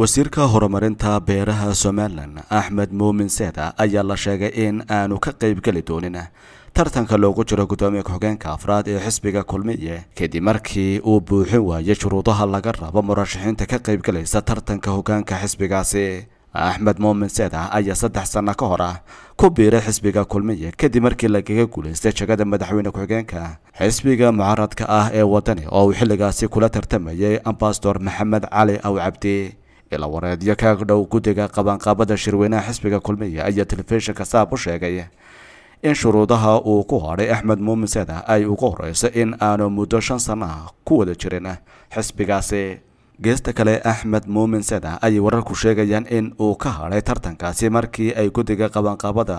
wasiirka horumarinta beeraha somalilan axmed muumin seeda ayaa la sheegay in aanu ka qaybgeli doonin tartanka loogu jiro guddoomiye ku-xigeenka afraad ee xisbiga kulmiye kadib markii uu buuxin waayay shuruudaha laga rabo murashaxiinta ka qaybgelaysa tartanka hoggaanka xisbigaasi axmed muumin seeda ayaa saddex sanno ka hor ah ku biiray xisbiga kulmiye kadib markii lagaga guulaystay jegada madaxweyne ku-xigeenka xisbiga mucaradka ah ee waddani oo uu xilligaasi kula tartamayay ambasador maxamed cali aw cabdi ilo wareedyo kaag dhow guddiga qabanqaabada shirweynaha xisbiga kulmiya ayaa telefishinka saab u sheegay in shuruudaha uu ku hadhay axmed muumin seda ay ugu horeyso in aanu muddo shan sana ku wada jirin xisbigaasi geesta kale axmed muumin seda ayay wararku sheegayaan in uu ka hadhay tartankaasi markii ay guddiga qabanqaabada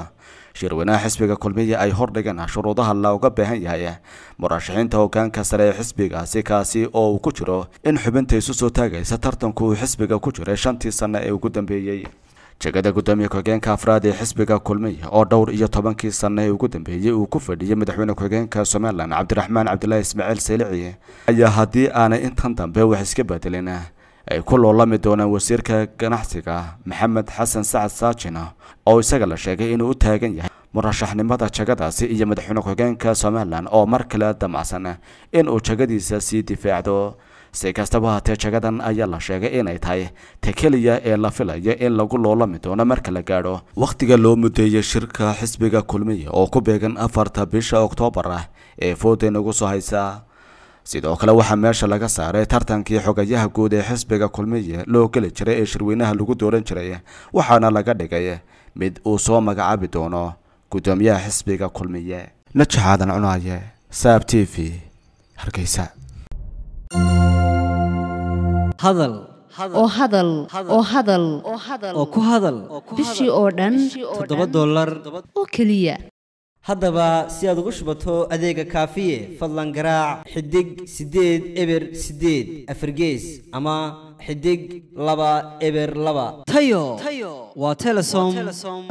shirweynaha xisbiga kulmiya ay hordhigeen shuruudaha looga baahan yahay murashaxiinta hogaanka sare ee xisbigaasi kaasi oo uu ku jiro in xubinta isu soo taagaysa tartanku uu xisbiga ku jiray shantii sanno ee ugu dambeeyey jegada guddoomiye ku-xigeenka afraad ee xisbiga kulmiya oo dhowr iyo tobankii sanna ee ugu dambeeyey uu ku fadhiyey madaxweyne ku-xigeenka somalilan cabdiraxmaan cabdulaahi ismaaciil seelici ayaa haddii aanay intan dambe wax iska bedelin ay ku loolami doonaan wasiirka ganacsiga maxamed xasan sacad saajina oo isaga la sheegay inuu u taagan yahay murashaxnimada jagadaasi iyo madaxweyne ku-xigeenka somalilan oo mar kale damacsan inuu jegadiisa sii difaacdo si kastaba haatee jagadan ayaa la sheegay inay tahay ta keliya ee la filayo in lagu loolami doono marka la gaadho wakhtiga loo mudeeyey shirka xisbiga kulmiya oo ku beegan afarta bisha oktoobar ah ee fooden ugu soo haysa sidoo kale waxaa meesha laga saaray tartankii xogayaha guud ee xisbiga kulmiya loo geli jiray ee shirweynaha lagu dooran jiray waxaana laga dhigay mid uu soo magacaabi doono gudoomiyaha xisbiga kulmiye najaxaadan cunaaye saab t v hargeysa hadal oo hadal oo hadal oo ku hadal bishii oo dhan toddoba dollar oo keliya haddaba si aad ugu shubato adeega kaafiye fadlan garaac xidig siddeed eber siddeed afargees ama xidig laba eber laba tayo waa telesom